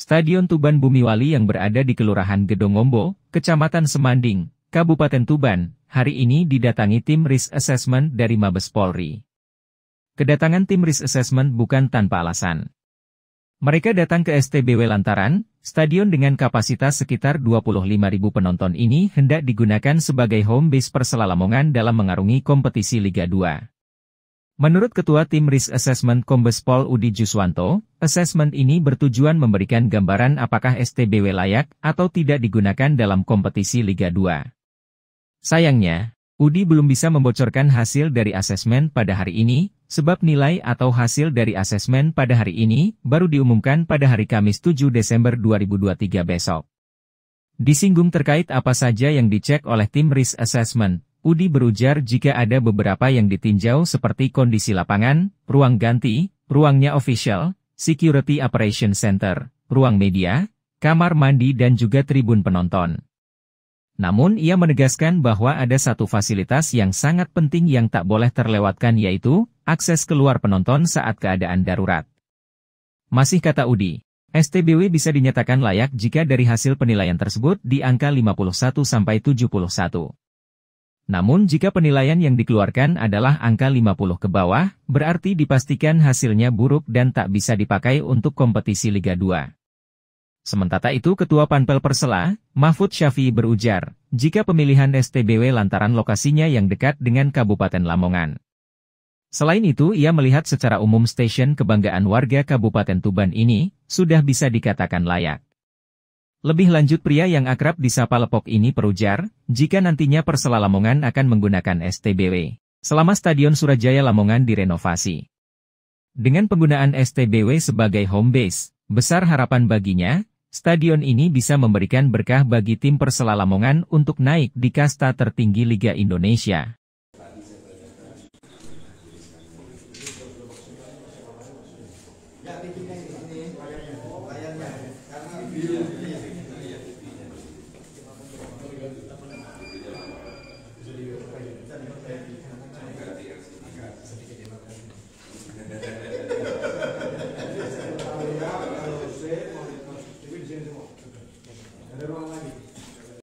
Stadion Tuban Bumiwali yang berada di Kelurahan Gedongombo, Kecamatan Semanding, Kabupaten Tuban, hari ini didatangi tim risk assessment dari Mabes Polri. Kedatangan tim risk assessment bukan tanpa alasan. Mereka datang ke STBW lantaran, stadion dengan kapasitas sekitar 25.000 penonton ini hendak digunakan sebagai home base Persela Lamongan dalam mengarungi kompetisi Liga 2. Menurut Ketua Tim Risk Assessment Kombes Pol Udi Juswanto, assessment ini bertujuan memberikan gambaran apakah STBW layak atau tidak digunakan dalam kompetisi Liga 2. Sayangnya, Udi belum bisa membocorkan hasil dari asesmen pada hari ini, sebab nilai atau hasil dari asesmen pada hari ini baru diumumkan pada hari Kamis 7 Desember 2023 besok. Disinggung terkait apa saja yang dicek oleh tim risk assessment, Udi berujar jika ada beberapa yang ditinjau seperti kondisi lapangan, ruang ganti, ruangnya official, security operation center, ruang media, kamar mandi dan juga tribun penonton. Namun ia menegaskan bahwa ada satu fasilitas yang sangat penting yang tak boleh terlewatkan yaitu akses keluar penonton saat keadaan darurat. Masih kata Udi, STBW bisa dinyatakan layak jika dari hasil penilaian tersebut di angka 51-71. sampai namun jika penilaian yang dikeluarkan adalah angka 50 ke bawah, berarti dipastikan hasilnya buruk dan tak bisa dipakai untuk kompetisi Liga 2. Sementara itu Ketua Panpel Persela, Mahfud Syafi'i berujar, jika pemilihan STBW lantaran lokasinya yang dekat dengan Kabupaten Lamongan. Selain itu, ia melihat secara umum stasiun kebanggaan warga Kabupaten Tuban ini sudah bisa dikatakan layak. Lebih lanjut pria yang akrab disapa Lepok ini perujar, jika nantinya Persela Lamongan akan menggunakan STBW. Selama Stadion Surajaya Lamongan direnovasi. Dengan penggunaan STBW sebagai home base, besar harapan baginya, stadion ini bisa memberikan berkah bagi tim Persela Lamongan untuk naik di kasta tertinggi Liga Indonesia. Yeah.